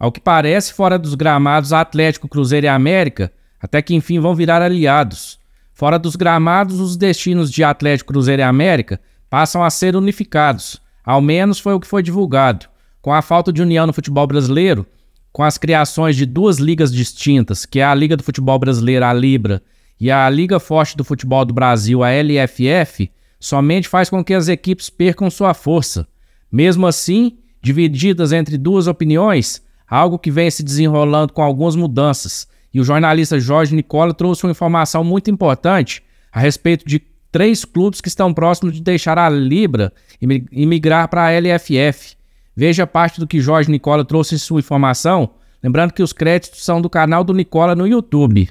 Ao que parece, fora dos gramados Atlético, Cruzeiro e América, até que enfim vão virar aliados. Fora dos gramados, os destinos de Atlético, Cruzeiro e América passam a ser unificados. Ao menos foi o que foi divulgado. Com a falta de união no futebol brasileiro, com as criações de duas ligas distintas, que é a Liga do Futebol Brasileiro, a Libra, e a Liga Forte do Futebol do Brasil, a LFF, somente faz com que as equipes percam sua força. Mesmo assim, divididas entre duas opiniões, algo que vem se desenrolando com algumas mudanças. E o jornalista Jorge Nicola trouxe uma informação muito importante a respeito de três clubes que estão próximos de deixar a Libra e migrar para a LFF. Veja parte do que Jorge Nicola trouxe em sua informação, lembrando que os créditos são do canal do Nicola no YouTube.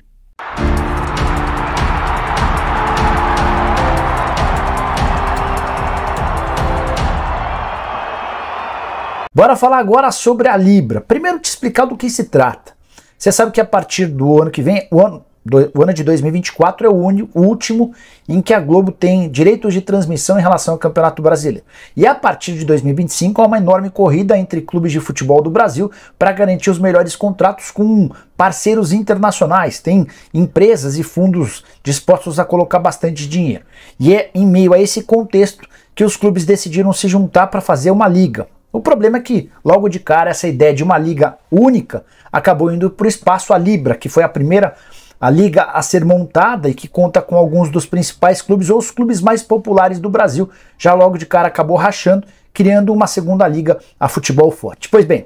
Bora falar agora sobre a Libra. Primeiro te explicar do que se trata. Você sabe que a partir do ano que vem, o ano, do, o ano de 2024 é o, único, o último em que a Globo tem direitos de transmissão em relação ao Campeonato Brasileiro. E a partir de 2025 há uma enorme corrida entre clubes de futebol do Brasil para garantir os melhores contratos com parceiros internacionais. Tem empresas e fundos dispostos a colocar bastante dinheiro. E é em meio a esse contexto que os clubes decidiram se juntar para fazer uma liga, o problema é que, logo de cara, essa ideia de uma liga única acabou indo para o espaço a Libra, que foi a primeira a liga a ser montada e que conta com alguns dos principais clubes ou os clubes mais populares do Brasil, já logo de cara acabou rachando, criando uma segunda liga a futebol forte. Pois bem,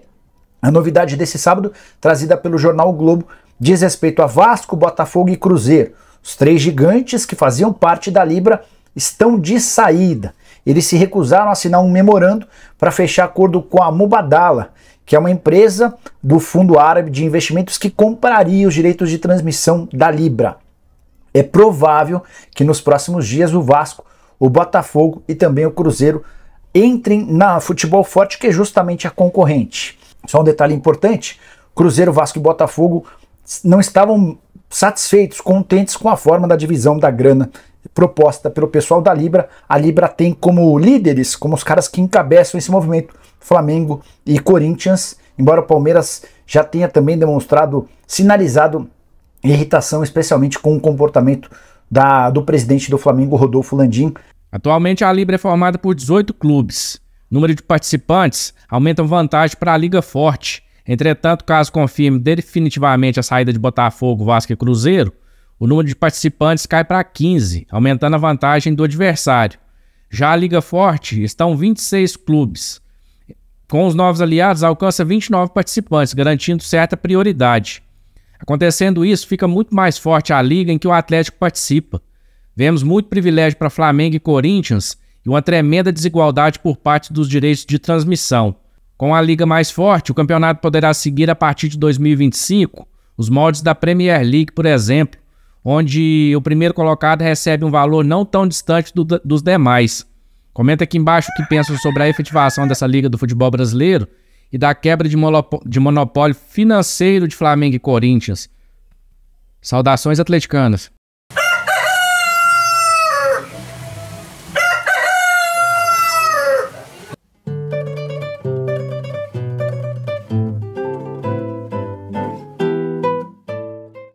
a novidade desse sábado, trazida pelo jornal o Globo, diz respeito a Vasco, Botafogo e Cruzeiro. Os três gigantes que faziam parte da Libra estão de saída eles se recusaram a assinar um memorando para fechar acordo com a Mubadala, que é uma empresa do Fundo Árabe de Investimentos que compraria os direitos de transmissão da Libra. É provável que nos próximos dias o Vasco, o Botafogo e também o Cruzeiro entrem na Futebol Forte, que é justamente a concorrente. Só um detalhe importante: Cruzeiro, Vasco e Botafogo não estavam satisfeitos, contentes com a forma da divisão da grana proposta pelo pessoal da Libra. A Libra tem como líderes, como os caras que encabeçam esse movimento, Flamengo e Corinthians, embora o Palmeiras já tenha também demonstrado, sinalizado irritação, especialmente com o comportamento da, do presidente do Flamengo, Rodolfo Landim. Atualmente a Libra é formada por 18 clubes. número de participantes aumenta vantagem para a Liga Forte. Entretanto, caso confirme definitivamente a saída de Botafogo, Vasco e Cruzeiro, o número de participantes cai para 15, aumentando a vantagem do adversário. Já a Liga Forte estão 26 clubes. Com os novos aliados, alcança 29 participantes, garantindo certa prioridade. Acontecendo isso, fica muito mais forte a liga em que o Atlético participa. Vemos muito privilégio para Flamengo e Corinthians e uma tremenda desigualdade por parte dos direitos de transmissão. Com a liga mais forte, o campeonato poderá seguir a partir de 2025 os moldes da Premier League, por exemplo, onde o primeiro colocado recebe um valor não tão distante do, dos demais. Comenta aqui embaixo o que pensam sobre a efetivação dessa Liga do Futebol Brasileiro e da quebra de, de monopólio financeiro de Flamengo e Corinthians. Saudações atleticanas.